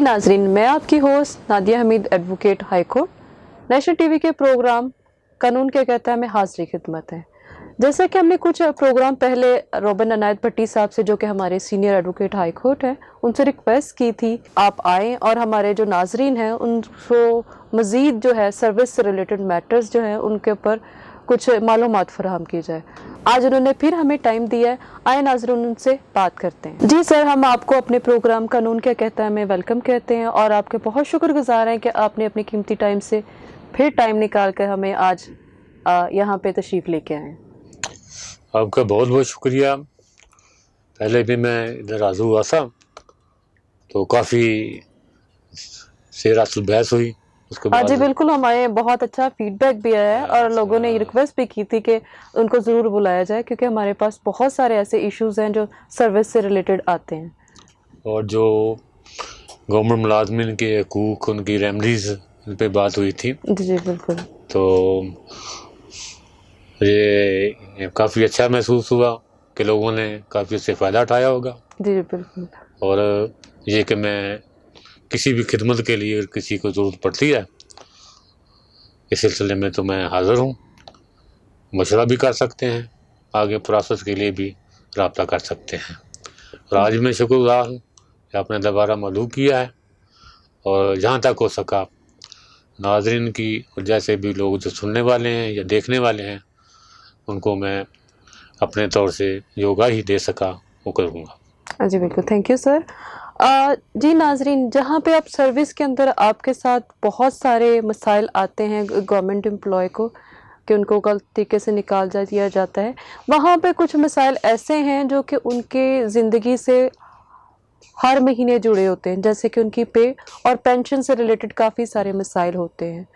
जी नाजरीन मैं आपकी host Nadia Hamid advocate high court national TV के प्रोग्राम कानून के कहता है मैं हाजिरी खिदमत है जैसा कि हमने कुछ प्रोग्राम पहले रोबन अनायत भट्टी साहब से जो कि हमारे सीनियर एडवोकेट हाई कोर्ट हैं उनसे रिक्वेस्ट की थी आप आएँ और हमारे जो नाजरीन हैं उनको मज़ीद जो है सर्विस से रिलेटेड मैटर्स जो हैं उनके ऊपर कुछ मालूम फराहम की जाए आज उन्होंने फिर हमें टाइम दिया है आए नाजर उनसे बात करते हैं जी सर हम आपको अपने प्रोग्राम कानून क्या कहता है हमें वेलकम कहते हैं और आपके बहुत शुक्रगुजार हैं कि आपने अपने कीमती टाइम से फिर टाइम निकाल कर हमें आज यहाँ पे तशरीफ़ लेके आए आपका बहुत बहुत शुक्रिया पहले भी मैं इधर हाजिर हुआ था तो काफ़ी से रात बहस हुई हाँ जी बिल्कुल हमारे बहुत अच्छा फीडबैक भी आया है और लोगों ने रिक्वेस्ट भी की थी कि उनको ज़रूर बुलाया जाए क्योंकि हमारे पास बहुत सारे ऐसे इश्यूज हैं जो सर्विस से रिलेटेड आते हैं और जो गवर्नमेंट मुलाजमिन के हकूक उनकी रेमडीज़ पे बात हुई थी जी बिल्कुल तो ये काफ़ी अच्छा महसूस हुआ कि लोगों ने काफ़ी उससे फ़ायदा उठाया होगा जी बिल्कुल और ये कि मैं किसी भी खिदमत के लिए किसी को ज़रूरत पड़ती है इस सिलसिले में तो मैं हाज़िर हूँ मशवरा भी कर सकते हैं आगे प्रोसेस के लिए भी रबता कर सकते हैं और आज मैं शुक्रगुजार हूँ कि आपने दोबारा मलू किया है और जहाँ तक हो सका नाजरन की और जैसे भी लोग जो सुनने वाले हैं या देखने वाले हैं उनको मैं अपने तौर से योगा ही दे सका वो करूँगा हाँ जी बिल्कुल थैंक यू सर जी नाजरीन जहाँ पे आप सर्विस के अंदर आपके साथ बहुत सारे मसाइल आते हैं गवर्नमेंट एम्प्लॉय को कि उनको गलत तरीके से निकाल जा दिया जाता है वहाँ पे कुछ मसाइल ऐसे हैं जो कि उनके ज़िंदगी से हर महीने जुड़े होते हैं जैसे कि उनकी पे और पेंशन से रिलेटेड काफ़ी सारे मसाइल होते हैं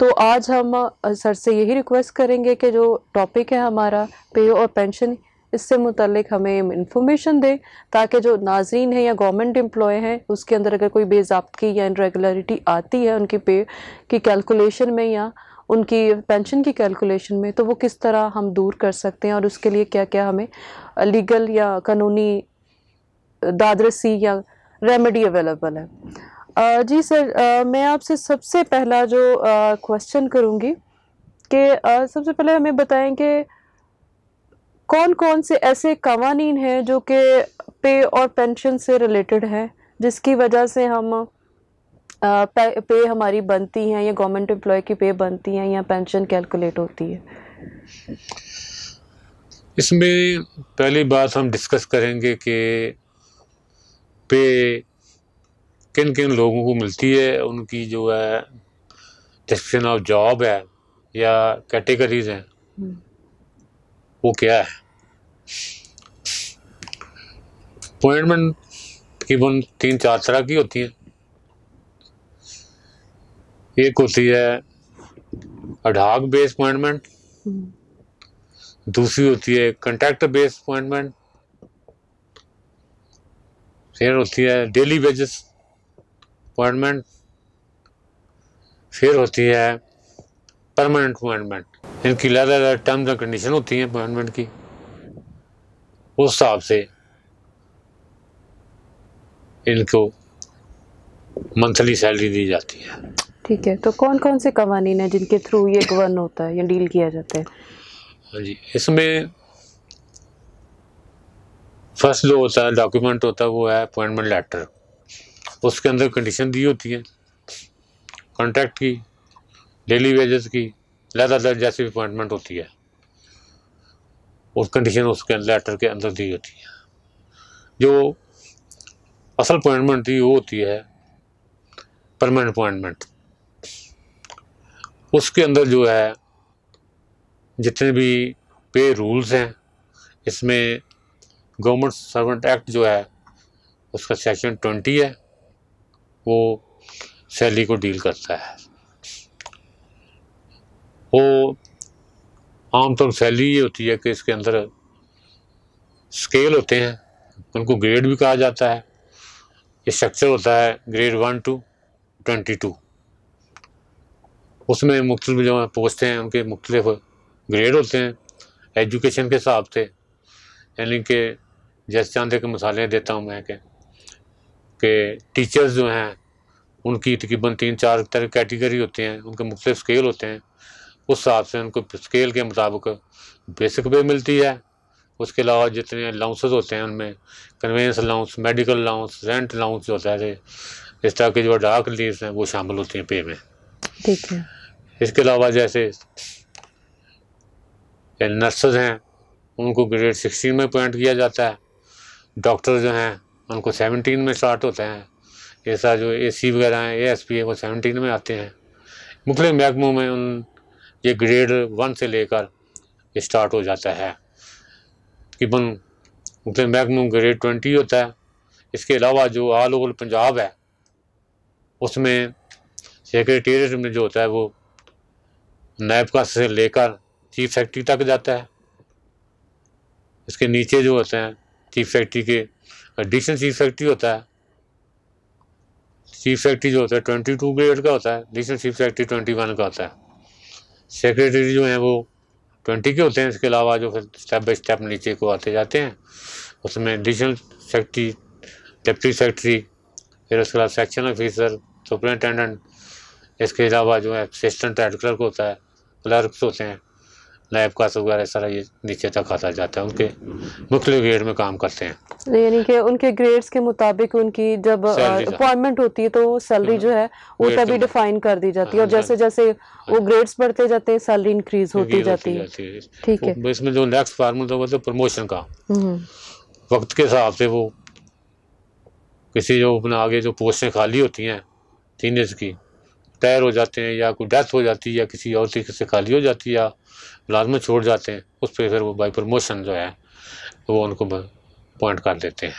तो आज हम सर से यही रिक्वेस्ट करेंगे कि जो टॉपिक है हमारा पे और पेंशन इससे मुतलिक हमें इन्फॉर्मेशन दें ताकि जो नाजरीन हैं या गवर्नमेंट एम्प्लॉय हैं उसके अंदर अगर कोई बेजाबगी या इनरेगुलरिटी आती है उनकी पे की कैलकुलेशन में या उनकी पेंशन की कैलकुलेशन में तो वो किस तरह हम दूर कर सकते हैं और उसके लिए क्या क्या हमें लीगल या कानूनी दादरसी या रेमेडी अवेलेबल है जी सर मैं आपसे सबसे पहला जो क्वेश्चन करूँगी कि सबसे पहले हमें बताएं कि कौन कौन से ऐसे कवानीन हैं जो कि पे और पेंशन से रिलेटेड हैं जिसकी वजह से हम आ, पे, पे हमारी बनती हैं या गवर्नमेंट एम्प्लॉय की पे बनती हैं या पेंशन कैलकुलेट होती है इसमें पहली बात हम डिस्कस करेंगे कि पे किन किन लोगों को मिलती है उनकी जो है डिस्क्रिप्शन ऑफ जॉब है या कैटेगरीज हैं हम्म। वो क्या है अपॉइंटमेंट तकरीबन तीन चार तरह की होती हैं एक होती है अडाक बेस अपॉइंटमेंट दूसरी होती है कंट्रैक्ट बेस अपॉइंटमेंट फिर होती है डेली वेजेस अपॉइंटमेंट फिर होती है परमानेंट अपॉइंटमेंट इनकी अलग अलग टर्म्स एंड कंडीशन होती हैं अपॉइंटमेंट की उस हिसाब से इनको मंथली सैलरी दी जाती है ठीक है तो कौन कौन से कवानीन हैं जिनके थ्रू ये गवर्न होता है या डील किया जाता है हाँ जी इसमें फर्स्ट जो होता है डॉक्यूमेंट होता है वो है अपॉइंटमेंट लेटर उसके अंदर कंडीशन दी होती है कॉन्ट्रैक्ट की डेली वेजेस की लेदर दर्द जैसी भी अपॉइंटमेंट होती है उस कंडीशन उसके लेटर के अंदर दी होती है जो असल अपॉइंटमेंट थी वो होती है परमानेंट अपॉइंटमेंट उसके अंदर जो है जितने भी पे रूल्स हैं इसमें गवर्नमेंट सर्वेंट एक्ट जो है उसका सेक्शन ट्वेंटी है वो सैली को डील करता है वो आमतौर शैली ये होती है कि इसके अंदर स्केल होते हैं उनको ग्रेड भी कहा जाता है ये स्ट्रक्चर होता है grade one to twenty two उसमें मुख्तलिफ जो पोस्टें हैं उनके मुख्तलिफ ग्रेड होते हैं एजुकेशन के हिसाब से यानी कि जैसे चांदे के मसाले देता हूँ मैं कि टीचर्स जो हैं उनकी तकरीबन तीन चार तरह कैटेगरी होते हैं उनके मुख्तलिफ स्केल होते हैं उस हिसाब से उनको स्केल के मुताबिक बेसिक पे मिलती है उसके अलावा जितने अलाउंसेज होते हैं उनमें conveyance allowance medical allowance rent allowance जो होता है इस तरह के जो डार्क लीव हैं वो शामिल होती हैं पे में ठीक है इसके अलावा जैसे नर्सेज हैं उनको ग्रेड सिक्सटीन में अपॉइंट किया जाता है डॉक्टर जो हैं उनको सेवनटीन में स्टार्ट होते हैं ऐसा जो ए सी वगैरह हैं ए एस पी है वो सेवनटीन में आते हैं मुख्य महकमों में उन ये ग्रेड वन से लेकर स्टार्ट हो जाता है तकरीबन उसमें मैगमम ग्रेड ट्वेंटी होता है इसके अलावा जो ऑल ओवर पंजाब है उसमें सेक्रेटेरिएट में जो होता है वो नैबका से लेकर चीफ सेक्रेटरी तक जाता है इसके नीचे जो होते हैं चीफ सेक्रेटरी के एडिशनल चीफ सेक्रेटरी होता है चीफ सेक्रेटरी जो होता है ट्वेंटी टू ग्रेड का होता है additional chief secretary twenty one का होता है सेक्रेटरी जो हैं वो ट्वेंटी के होते हैं इसके अलावा जो फिर स्टेप बाई स्टेप नीचे को आते जाते हैं उसमें एडिशनल सेक्रेटरी डिप्टी सेक्रेटरी फिर उसके बाद सेक्शन ऑफिसर सुपरिटेंडेंट इसके अलावा जो है असिस्टेंट हेड क्लर्क होता है क्लर्क होते हैं लाइफ का वगैरह सारा ये नीचे तक आता जाता है उनके मुख्य ग्रेड में काम करते हैं यानी कि उनके ग्रेड्स के मुताबिक उनकी जब अपॉइंटमेंट होती है तो सैलरी हम्म। जो है वो तभी डिफाइन कर दी जाती है और हाँ, जैसे जैसे वो ग्रेड्स हाँ। बढ़ते जाते हैं सैलरी इंक्रीज होती जाती है ठीक है इसमें जो नेक्स्ट फार्मूला होता है प्रमोशन का हम्म। वक्त के हिसाब से वो किसी जो अपना आगे जो पोस्टें खाली होती हैं सीनियर्स की तैर हो जाते हैं या कोई डेथ हो जाती है या किसी और तरीके से खाली हो जाती है या मुलाजमत छोड़ जाते हैं उस पर फिर वो बाई प्रमोशन जो है वो उनको पॉइंट कर देते हैं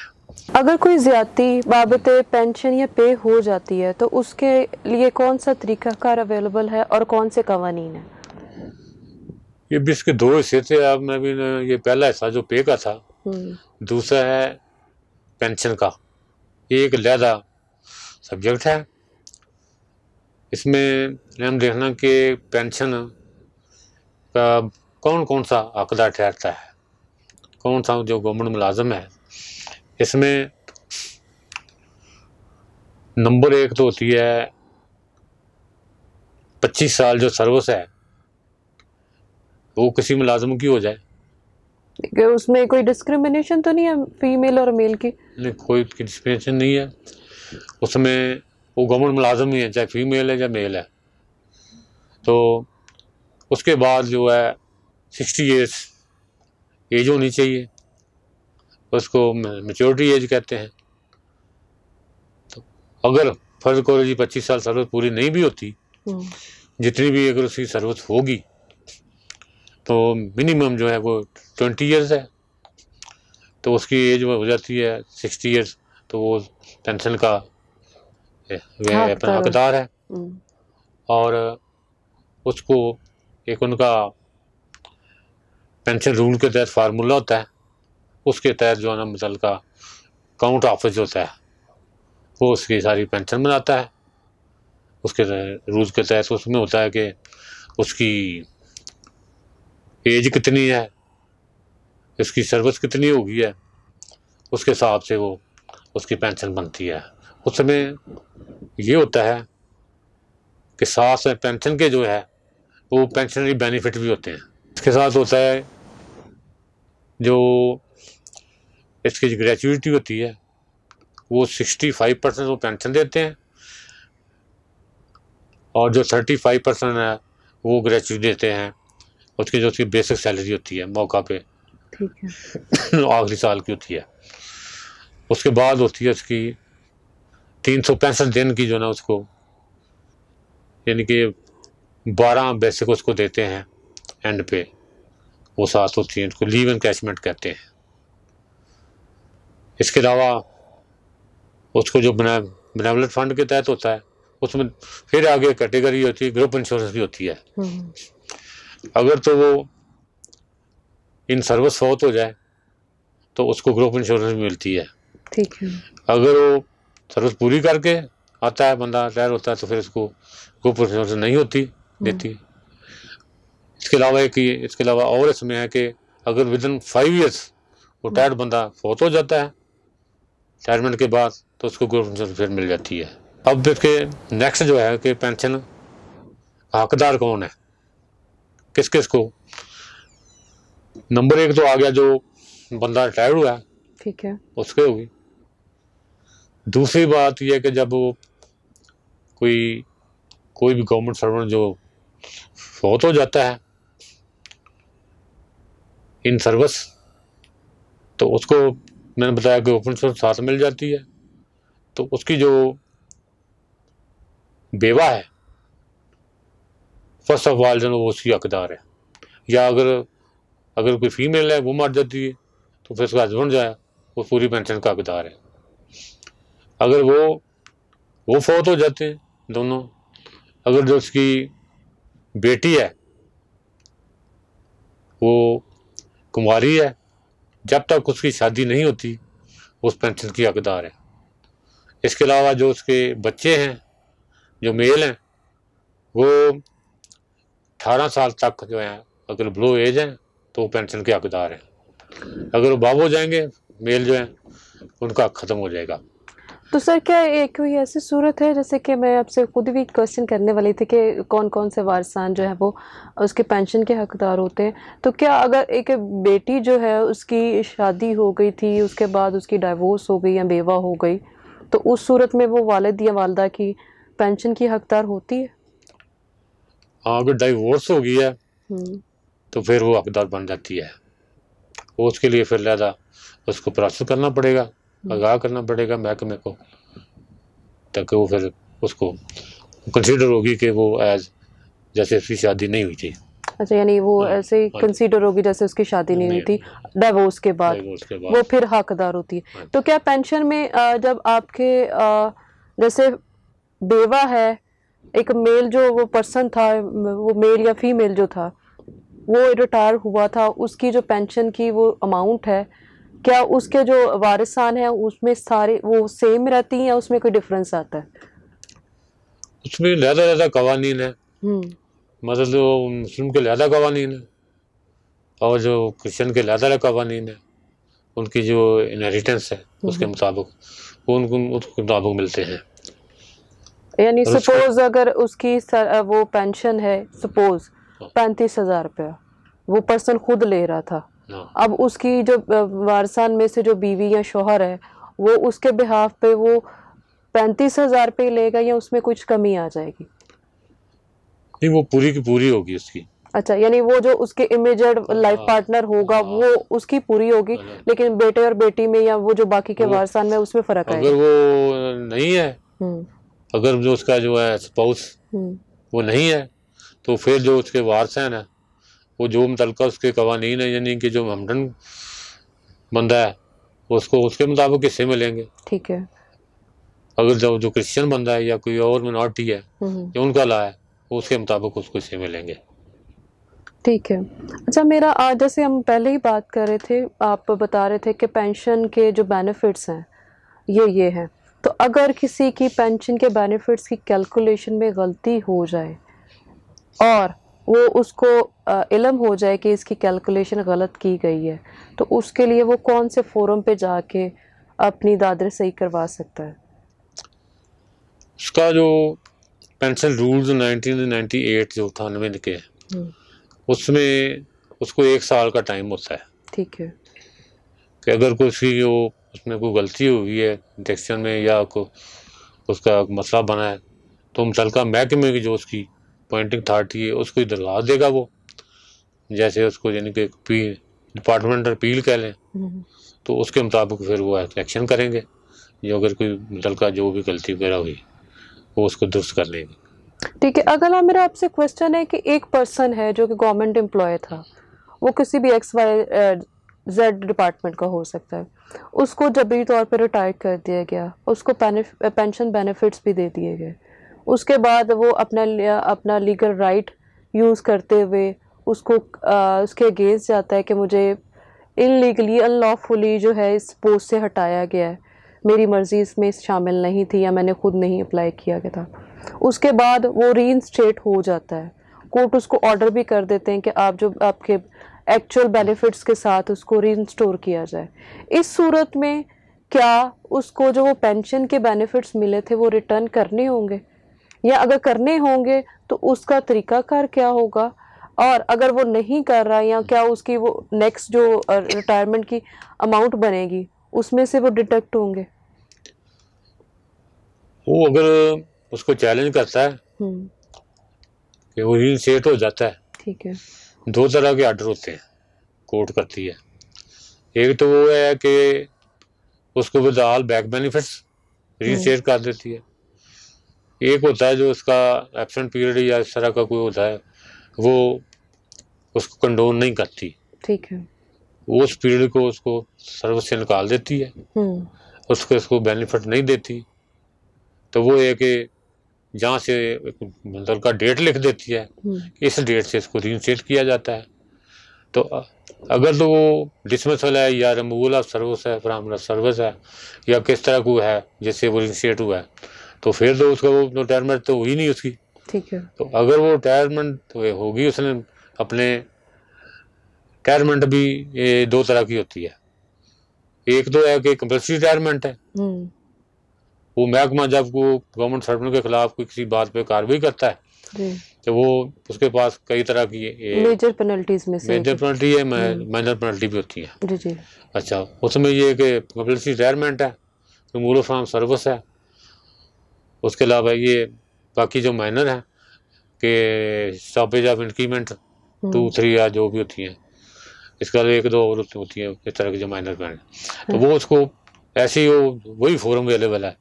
अगर कोई ज्यादा बाबत पेंशन या पे हो जाती है तो उसके लिए कौन सा तरीक़ाकार अवेलेबल है और कौन से कवानीन है ये भी इसके दो हिस्से थे अब मैं भी ये पहला हिस्सा जो पे का था हम्म। दूसरा है पेंशन का ये एक लहदा सब्जेक्ट है इसमें हम देखना कि पेंशन का कौन कौन सा हकदार ठहरता है कौन सा जो गवर्नमेंट मुलाजम है इसमें नंबर एक तो होती है पच्चीस साल जो सर्विस है वो किसी मुलाजम की हो जाए उसमें कोई डिस्क्रिमिनेशन तो नहीं है फीमेल और मेल की नहीं कोई डिस्क्रिमिनेशन नहीं है उसमें वो गवर्नमेंट मुलाजम ही है चाहे फीमेल है चाहे मेल है तो उसके बाद जो है सिक्सटी एज एज होनी चाहिए उसको मेचोरिटी एज कहते हैं तो अगर फ़र्ज़ करो जी पच्चीस साल सर्विस पूरी नहीं भी होती हम्म। जितनी भी अगर उसकी सर्विस होगी तो मिनिमम जो है वो ट्वेंटी ईयर्स है तो उसकी एज हो जाती है सिक्सटी ईयर्स तो वो पेंशन का वे हाँ, अपना हकदार है हम्म। और उसको एक उनका पेंशन रूल के तहत फार्मूला होता है उसके तहत जो है ना मिसल मतलब का काउंट ऑफिस होता है वो उसकी सारी पेंशन बनाता है उसके रूल के तहत उसमें होता है कि उसकी एज कितनी है इसकी सर्विस कितनी होगी है उसके हिसाब से वो उसकी पेंशन बनती है उसमें ये होता है कि साथ में पेंशन के जो है वो पेंशनरी बेनिफिट भी होते हैं इसके साथ होता है जो इसकी जो ग्रेचुटी होती है वो सिक्सटी फाइव परसेंट वो पेंशन देते हैं और जो थर्टी फाइव परसेंट है वो ग्रेचुटी देते हैं उसकी जो उसकी बेसिक सैलरी होती है मौका पे आखिरी साल की होती है उसके बाद होती है उसकी तीन सौ पैंसठ दिन की जो है ना उसको यानी कि बारह बेसिक उसको देते हैं एंड पे वो सात होती है उसको लीव कैचमेंट कहते हैं इसके अलावा उसको जो बना बनावलट फंड के तहत होता है उसमें फिर आगे कैटेगरी होती है ग्रुप इंश्योरेंस भी होती है हम्म। अगर तो वो इन सर्विस फौत हो जाए तो उसको ग्रुप इंश्योरेंस भी मिलती है ठीक है अगर वो सर्विस पूरी करके आता है बंदा रिटायर होता है तो फिर इसको कोई प्रोफेशनल नहीं होती हम्म। देती इसके अलावा एक ये इसके अलावा और इसमें है कि अगर within five years retired बंदा फोत हो जाता है रिटायरमेंट के बाद तो उसको ग्रुप पेंशन फिर मिल जाती है अब इसके नेक्स्ट जो है कि पेंशन हकदार कौन है किस किस को नंबर एक तो आ गया जो बंदा रिटायर्ड हुआ है ठीक है उसके होगी दूसरी बात यह कि जब वो कोई कोई भी गवर्नमेंट सर्वेंट जो फौत हो जाता है इन सर्विस तो उसको मैंने बताया कि ओपन सोर्स साथ मिल जाती है तो उसकी जो बेवा है फर्स्ट ऑफ ऑल जो वो उसकी हकदार है या अगर अगर कोई फीमेल है वो मर जाती है तो फिर उसका हस्बैंड जो है वो पूरी पेंशन का हकदार है अगर वो वो फौत हो जाते हैं दोनों अगर जो उसकी बेटी है वो कुमारी है जब तक उसकी शादी नहीं होती उस पेंशन की हकदार है इसके अलावा जो उसके बच्चे हैं जो मेल हैं वो अठारह साल तक जो हैं अगर ब्लू एज हैं तो वो पेंशन के हकदार हैं अगर वो बाबू हो जाएंगे मेल जो हैं उनका ख़त्म हो जाएगा तो सर क्या एक कोई ऐसी सूरत है जैसे कि मैं आपसे खुद भी क्वेश्चन करने वाली थी कि कौन कौन से वारसान जो है वो उसके पेंशन के हकदार होते हैं तो क्या अगर एक बेटी जो है उसकी शादी हो गई थी उसके बाद उसकी डाइवोर्स हो गई या बेवा हो गई तो उस सूरत में वो वालद या वालदा की पेंशन की हकदार होती है हाँ अगर डाइवोर्स हो गई है हम्म। तो फिर वो हकदार बन जाती है उसके लिए फिर लहदा उसको प्रोसेस करना पड़ेगा हम्म। आगाह करना पड़ेगा महकमे को ताकि वो फिर उसको कंसिडर होगी कि वो एज जैसे उसकी शादी नहीं हुई थी अच्छा यानी वो हाँ। ऐसे ही कंसीडर होगी जैसे उसकी शादी नहीं हुई थी डिवोर्स के बाद वो फिर हकदार होती है हाँ। तो क्या पेंशन में जब आपके जैसे बेवा है एक मेल जो वो पर्सन था वो मेल या फीमेल जो था वो रिटायर हुआ था उसकी जो पेंशन की वो अमाउंट है क्या उसके जो वारिसान है उसमें सारे वो सेम रहती हैं उसमें कोई डिफरेंस आता है उसमें लहदा लहदा कवानीन है हम्म। मतलब जो मुस्लिम के लहदा कवानीन है और जो क्रिश्चन के लहदा लहदा कवानीन है उनकी जो इनहेरिटेंस है हम्म। उसके मुताबिक वो उनको उसके मुताबिक मिलते हैं यानी सपोज अगर उसकी सर, वो पेंशन है सपोज हाँ। पैंतीस हज़ार रुपया वो पर्सन खुद ले रहा था हाँ। अब उसकी जो वारसान में से जो बीवी या शोहर है वो उसके बिहाफ पे वो पैंतीस हजार पे लेगा या उसमें कुछ कमी आ जाएगी नहीं वो पूरी की पूरी होगी उसकी अच्छा यानी वो जो उसके इमेजेड लाइफ पार्टनर होगा हाँ। वो उसकी पूरी होगी हाँ। लेकिन बेटे और बेटी में या वो जो बाकी के वारसान में उसमें फर्क अगर वो नहीं है हम्म। अगर जो उसका जो है स्पाउस हम्म। वो नहीं है तो फिर जो उसके वारसान है वो जो मुतलका उसके कवानीन है यानी कि जो हमडन बंदा है उसको उसके मुताबिक किस्से मिलेंगे ठीक है अगर जो जो क्रिश्चियन बंदा है या कोई और मिनोरिटी है जो हम्म। उनका ला है उसके मुताबिक उसको किस्से मिलेंगे ठीक है अच्छा मेरा आज जैसे हम पहले ही बात कर रहे थे आप बता रहे थे कि पेंशन के जो बेनिफिट्स हैं ये ये हैं तो अगर किसी की पेंशन के बेनिफिट्स की कैलकुलेशन में गलती हो जाए और वो उसको इलम हो जाए कि इसकी कैलकुलेशन गलत की गई है तो उसके लिए वो कौन से फोरम पे जाके अपनी दादर सही करवा सकता है इसका जो पेंशन रूल्स 1998 जो अठानवे के उसमें उसको एक साल का टाइम होता है ठीक है कि अगर कोई वो उसमें कोई गलती हुई है इंजेक्शन में या को उसका मसला बना है तो मुतलका महकमे की जो उसकी पॉइंटिंग अथॉरिटी है उसको दरख्वास्त देगा वो जैसे उसको यानी कि अपील डिपार्टमेंट अपील कह लें हम्म, हम्म। तो उसके मुताबिक फिर वो एक्शन करेंगे जो अगर कोई लड़का जो भी गलती वगैरह हुई वो उसको दुरुस्त कर लेंगे ठीक है अगला मेरा आपसे क्वेश्चन है कि एक पर्सन है जो कि गवर्नमेंट एम्प्लॉय था वो किसी भी एक्स वाई जेड डिपार्टमेंट का हो सकता है उसको जबरी तौर पर रिटायर कर दिया गया उसको पेंशन बेनिफिट्स भी दे दिए गए उसके बाद वो अपना अपना लीगल राइट यूज़ करते हुए उसको आ, उसके अगेंस्ट जाता है कि मुझे लीगली अनलॉफुली जो है इस पोस्ट से हटाया गया है मेरी मर्ज़ी इसमें शामिल नहीं थी या मैंने खुद नहीं अप्लाई किया गया था उसके बाद वो री हो जाता है कोर्ट उसको ऑर्डर भी कर देते हैं कि आप जो आपके एक्चुअल बेनिफिट्स के साथ उसको री इंस्टोर किया जाए इस सूरत में क्या उसको जो वो पेंशन के बेनिफिट्स मिले थे वो रिटर्न करने होंगे या अगर करने होंगे तो उसका तरीक़ाकार क्या होगा और अगर वो नहीं कर रहा या क्या उसकी वो नेक्स्ट जो रिटायरमेंट की अमाउंट बनेगी उसमें से वो डिटेक्ट होंगे वो अगर उसको चैलेंज करता है हम्म। कि वो रीनसेट हो जाता है ठीक है दो तरह के आर्डर होते हैं कोर्ट करती है एक तो वो है कि उसको with all back benefits reset कर देती है एक होता है जो उसका एबसेंट पीरियड या इस तरह का कोई होता है वो उसको कंडोन नहीं करती ठीक है वो उस पीढ़ी को उसको सर्विस से निकाल देती है हम्म। उसको उसको बेनिफिट नहीं देती तो वो एक जहाँ से मतलब का डेट लिख देती है हम्म। इस डेट से इसको रीनसेट किया जाता है तो अगर तो वो डिसमिसल है या रिमूवल ऑफ सर्विस है फ्राम सर्विस है या किस तरह को है जिससे वो रीनसेट हुआ है तो फिर तो उसका वो रिटायरमेंट तो हुई नहीं उसकी ठीक है तो अगर वो रिटायरमेंट तो होगी उसने अपने रिटायरमेंट भी ये दो तरह की होती है एक तो है कि कंपल्सरी रिटायरमेंट है हम्म। वो महकमा जब वो गवर्नमेंट सर्वेंट के खिलाफ कोई किसी बात पे कार्रवाई करता है तो वो उसके पास कई तरह की मेजर पेनल्टीज में से मेजर पेनल्टी है माइनर हम्म। पेनल्टी भी होती है जी जी अच्छा उसमें ये कि कंपल्सरी रिटायरमेंट है रिमूवल फ्राम सर्विस है उसके अलावा ये बाकी जो माइनर है कि stoppage of increment two hmm. Three या जो भी होती हैं इसका एक दो और होती हैं इस तरह की जो माइनर बैंड तो हम्म। वो उसको ऐसे ही वो वही फोरम अवेलेबल है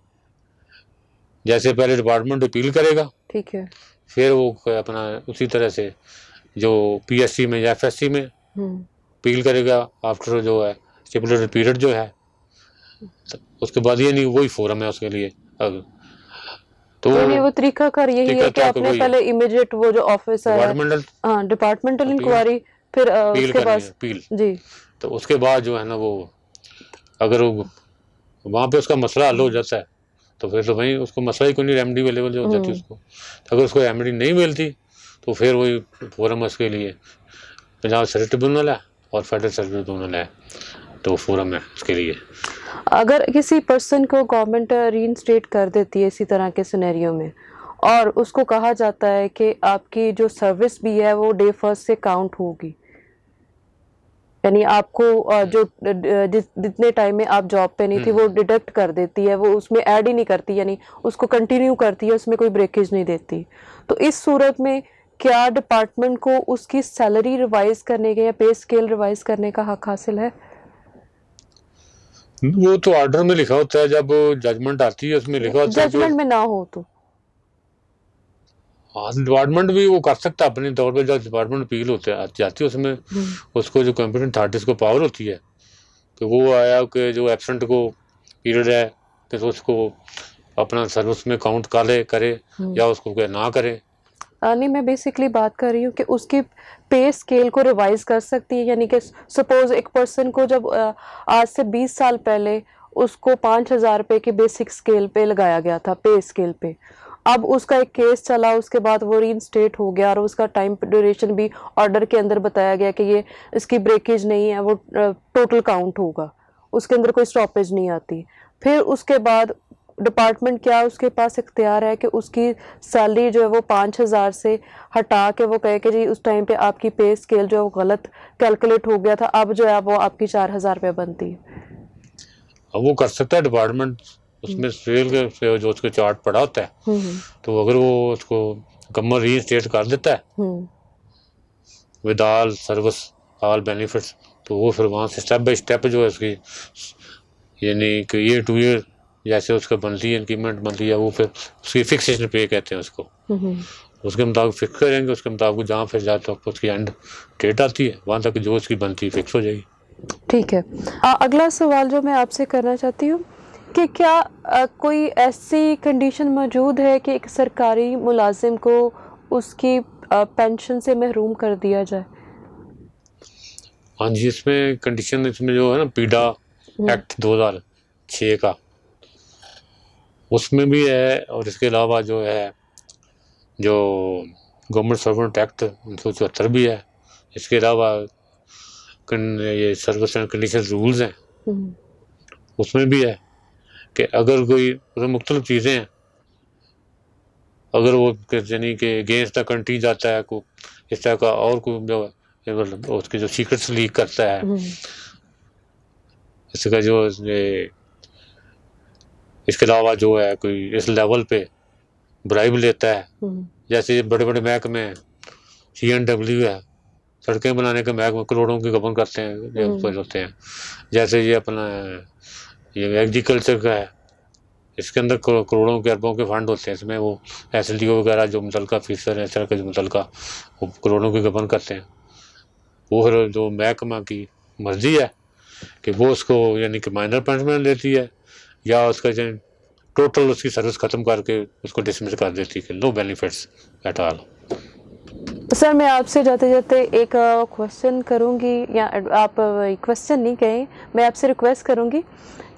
जैसे पहले डिपार्टमेंट अपील करेगा ठीक है फिर वो अपना उसी तरह से जो पीएससी में या एफएससी में अपील हम्म। करेगा आफ्टर जो है स्टिपुलेटेड पीरियड जो है तो उसके बाद ये नहीं वही फोरम है उसके लिए अगर तो, तो वो तरीका कर यही है कि तो आपने पहले इमीडिएट वो जो ऑफिसर है डिपार्टमेंटल हाँ, इंक्वायरी फिर आ, उसके पास जी तो उसके बाद जो है ना वो अगर वहाँ पे उसका मसला हल हो हम्म। जाता है तो फिर तो वहीं उसको मसला ही कोई नहीं रेमडी अवेलेबल हो जाती हम्म। उसको तो अगर उसको रेमडी नहीं मिलती तो फिर वही फोरम उसके लिए पंजाब सर्विस ट्रिब्यूनल है और फेडरल सर्विस ट्रिब्यूनल है तो फोरम है उसके लिए अगर किसी पर्सन को गवर्नमेंट रीइंस्टेट कर देती है इसी तरह के सिनेरियो में और उसको कहा जाता है कि आपकी जो सर्विस भी है वो डे फर्स्ट से काउंट होगी यानी आपको हम्म। जो जितने टाइम में आप जॉब पे नहीं थी वो डिडक्ट हम्म। कर देती है वो उसमें ऐड ही नहीं करती यानी उसको कंटिन्यू करती है उसमें कोई ब्रेकेज नहीं देती तो इस सूरत में क्या डिपार्टमेंट को उसकी सैलरी रिवाइज करने के या पे स्केल रिवाइज करने का हक हासिल है हम्म। वो तो ऑर्डर में लिखा होता है जब जजमेंट आती है उसमें लिखा होता है जजमेंट में ना हो तो हाँ डिपार्टमेंट भी वो कर सकता है अपने तौर पर जब डिपार्टमेंट अपील होते जाती है उसमें हम्म। उसको जो कॉम्पिटेंट अथॉरिटीज को पावर होती है कि वो आया कि जो एबसेंट को पीरियड है कि उसको अपना सर्विस में काउंट कर ले करे हम्म। या उसको ना करे અને મે બેસિકલી વાત કરી રહ્યો કે ઉસકે પે સ્કેલ કો રિવાઇઝ કર સકતી હે એટલે કે સપوز એક પર્સન કો જબ આજ સે 20 સાલ પહેલા ઉસકો 5000 રૂપિયા કે બેસિક સ્કેલ પે લગાયા ગયા થા પે સ્કેલ પે અબ ઉસકા એક કેસ ચલા ઉસકે બાદ વો રીઇન્સ્ટેટ હો ગયા ઓર ઉસકા ટાઇમ ડ્યુરેશન ભી ઓર્ડર કે અંદર બતાયા ગયા કે યે ઇસકી બ્રેકેજ નહીં હે વો ટોટલ કાઉન્ટ હોગા ઉસકે અંદર કોઈ સ્ટોરેજ નહીં આતી ફિર ઉસકે બાદ डिपार्टमेंट क्या उसके पास इख्तियार है कि उसकी सैलरी जो है वो पाँच हज़ार से हटा के वो कहे कि जी उस टाइम पे आपकी पे स्केल जो है वो गलत कैलकुलेट हो गया था अब जो है वो आपकी चार हज़ार रुपये बनती है वो कर सकता है डिपार्टमेंट उसमें सेल के जो उसके चार्ट पड़ा होता है हम्म, हम्म। तो अगर वो उसको री स्टेट कर देता है with all service all benefits तो वो फिर वहाँ से स्टेप बाई स्टेप जो है उसकी यानी कि ईयर टू ईयर जैसे उसका बनती है इंक्रीमेंट बनती है वो फिर उसकी फिक्सेशन पे कहते हैं उसको उसके मुताबिक फिक्स करेंगे उसके मुताबिक जहाँ फिर जाए तो उसकी एंड डेट आती है वहाँ तक जो उसकी बनती है फिक्स हो जाएगी ठीक है आ, अगला सवाल जो मैं आपसे करना चाहती हूँ कि क्या आ, कोई ऐसी कंडीशन मौजूद है कि एक सरकारी मुलाजिम को उसकी आ, पेंशन से महरूम कर दिया जाए हाँ जी इसमें कंडीशन इसमें जो है ना पीडा एक्ट हम्म। दो हज़ार छः का उसमें भी है और इसके अलावा जो है जो गवर्नमेंट सर्वेंट एक्ट उन्नीस सौ चौहत्तर भी है इसके अलावा ये सर्विस एंड कंडीशन रूल्स हैं हम्म। उसमें भी है कि अगर कोई उसमें मतलब मुख्तलिफ चीज़ें हैं अगर वो यानी कि अगेंस्ट द कंट्री जाता है को इस तरह का और कोई जो मतलब उसके जो सीक्रेट्स लीक करता है हम्म। इसका जो इसके अलावा जो है कोई इस लेवल पे ब्राइब लेता है हम्म। जैसे बड़े बड़े महकमे सी एन डब्ल्यू है सड़कें बनाने के महकमे करोड़ों की गबन करते हैं हम्म। होते हैं जैसे ये अपना ये एग्रीकल्चर का है इसके अंदर करोड़ों के अरबों के फंड होते हैं इसमें वो एस एल डी ओ वगैरह जो मुतल फीसर है इस तरह के जो मुतल वो करोड़ों की गबन करते हैं वो फिर जो महकमा की मर्जी है कि वो उसको यानी कि माइनर पनिशमेंट लेती है या उसका जो टोटल उसकी सर्विस ख़त्म करके उसको डिसमिस कर देती है no benefits at all sir मैं आपसे जाते जाते एक क्वेश्चन करूंगी या आप क्वेश्चन नहीं कहें मैं आपसे रिक्वेस्ट करूंगी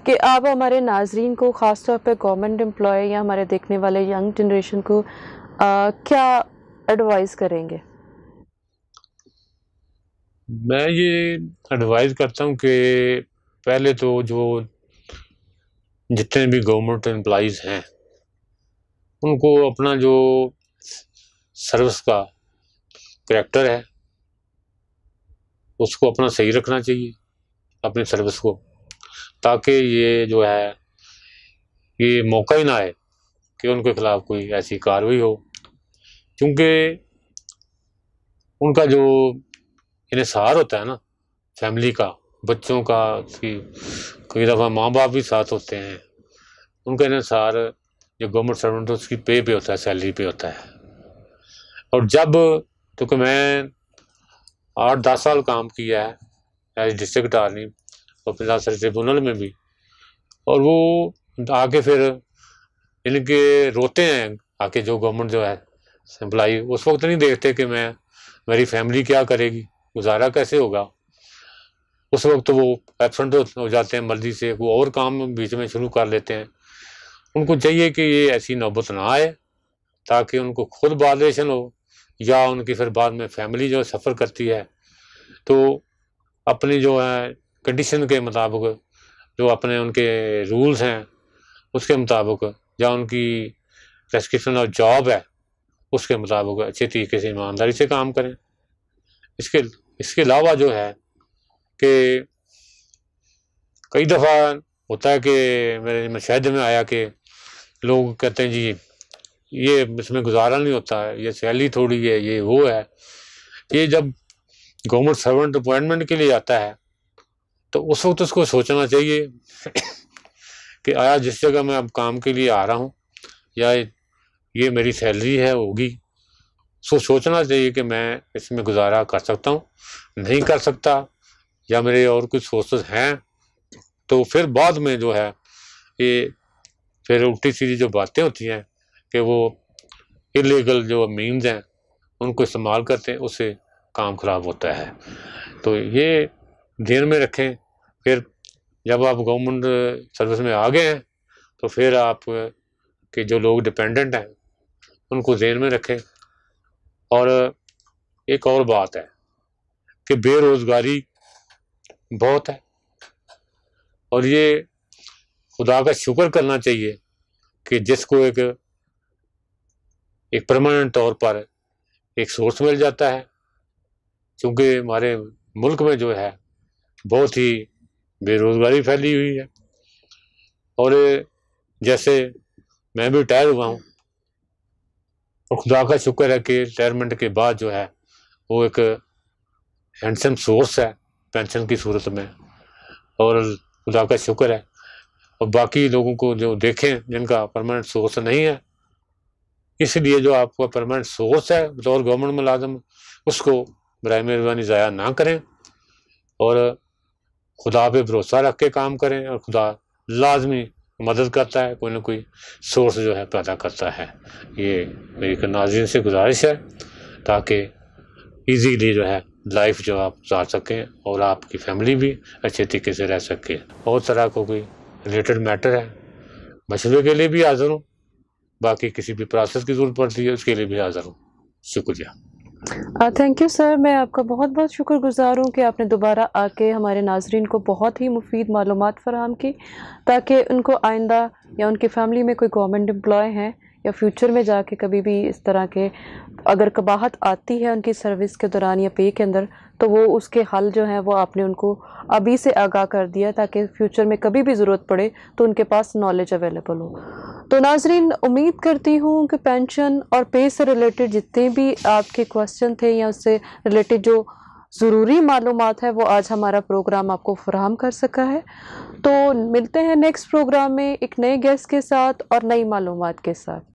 कि आप हमारे नाजरीन को ख़ास तौर पे गवर्नमेंट एम्प्लॉय या हमारे देखने वाले यंग जनरेशन को आ, क्या एडवाइस करेंगे मैं ये एडवाइस करता हूँ कि पहले तो जो जितने भी गवर्नमेंट एम्प्लाइज हैं उनको अपना जो सर्विस का करेक्टर है उसको अपना सही रखना चाहिए अपनी सर्विस को ताकि ये जो है ये मौका ही ना आए कि उनके ख़िलाफ़ कोई ऐसी कार्रवाई हो क्योंकि उनका जो इन्हें सहार होता है ना फैमिली का बच्चों का उसकी कई दफ़ा माँ बाप भी साथ होते हैं उनके अनुसार जो गवर्नमेंट सर्वेंट उसकी पे पे होता है सैलरी पे होता है और जब क्योंकि तो मैं आठ दस साल काम किया है एज डिस्ट्रिक्ट आर्मी और पंजाब सर ट्रिब्यूनल में भी और वो आके फिर इनके रोते हैं आके जो गवर्नमेंट जो है एम्प्लाई उस वक्त नहीं देखते कि मैं मेरी फैमिली क्या करेगी गुजारा कैसे होगा उस वक्त तो वो एबसेंट हो जाते हैं मर्जी से वो और काम बीच में शुरू कर लेते हैं उनको चाहिए कि ये ऐसी नौबत ना आए ताकि उनको खुद बादरेशन हो या उनकी फिर बाद में फैमिली जो सफ़र करती है तो अपनी जो है कंडीशन के मुताबिक जो अपने उनके रूल्स हैं उसके मुताबिक या उनकी प्रेस्क्रिप्शन और जॉब है उसके मुताबिक अच्छे तरीके से ईमानदारी से काम करें इसके इसके अलावा जो है कि कई दफ़ा होता है कि मेरे मशाहे में आया कि लोग कहते हैं जी ये इसमें गुजारा नहीं होता है ये सैलरी थोड़ी है ये वो है ये जब गवर्नमेंट सर्वेंट अपॉइंटमेंट के लिए आता है तो उस वक्त उसको सोचना चाहिए कि आया जिस जगह मैं अब काम के लिए आ रहा हूँ या ये मेरी सैलरी है होगी सो सोचना चाहिए कि मैं इसमें गुजारा कर सकता हूँ नहीं कर सकता या मेरे और कुछ सोर्सेज हैं तो फिर बाद में जो है ये फिर उल्टी सीधी जो बातें होती हैं कि वो इलीगल जो मीन्स हैं उनको इस्तेमाल करते हैं उससे काम ख़राब होता है तो ये ध्यान में रखें फिर जब आप गवर्नमेंट सर्विस में आ गए हैं तो फिर आप के जो लोग डिपेंडेंट हैं उनको जेन में रखें और एक और बात है कि बेरोज़गारी बहुत है और ये खुदा का शुक्र करना चाहिए कि जिसको एक एक परमानेंट तौर पर एक सोर्स मिल जाता है क्योंकि हमारे मुल्क में जो है बहुत ही बेरोज़गारी फैली हुई है और जैसे मैं भी रिटायर हुआ हूँ और खुदा का शुक्र है कि रिटायरमेंट के बाद जो है वो एक हैंडसम सोर्स है पेंशन की सूरत में और खुदा का शुक्र है और बाकी लोगों को जो देखें जिनका परमानेंट सोर्स नहीं है इसलिए जो आपका परमानेंट सोर्स है बतौर गवर्नमेंट मुलाजम उसको बर मेहरबानी ज़ाया ना करें और खुदा पे भरोसा रख के काम करें और खुदा लाजमी मदद करता है कोई ना कोई सोर्स जो है पैदा करता है ये मेरी नाजिन से गुजारिश है ताकि ईजीली जो है लाइफ जो आप गुजार सकें और आपकी फैमिली भी अच्छे तरीके से रह सके और तरह को कोई रिलेटेड मैटर है मशवरे के लिए भी हाजिर हूँ बाकी किसी भी प्रोसेस की जरूरत पड़ती है उसके लिए भी हाजिर हूँ शुक्रिया थैंक यू सर मैं आपका बहुत बहुत शुक्र गुज़ार हूँ कि आपने दोबारा आके हमारे नाजरन को बहुत ही मुफीद मालूम फराम की ताकि उनको आइंदा या उनकी फ़ैमिली में कोई गवर्नमेंट एम्प्लॉय हैं या फ्यूचर में जाके कभी भी इस तरह के अगर कबाहत आती है उनकी सर्विस के दौरान या पे के अंदर तो वो उसके हल जो हैं वो आपने उनको अभी से आगाह कर दिया ताकि फ्यूचर में कभी भी ज़रूरत पड़े तो उनके पास नॉलेज अवेलेबल हो तो नाजरीन उम्मीद करती हूँ कि पेंशन और पे से रिलेटेड जितने भी आपके क्वेश्चन थे या उससे रिलेटेड जो ज़रूरी मालूम है वो आज हमारा प्रोग्राम आपको फ्राहम कर सका है तो मिलते हैं नेक्स्ट प्रोग्राम में एक नए गेस्ट के साथ और नई मालूम के साथ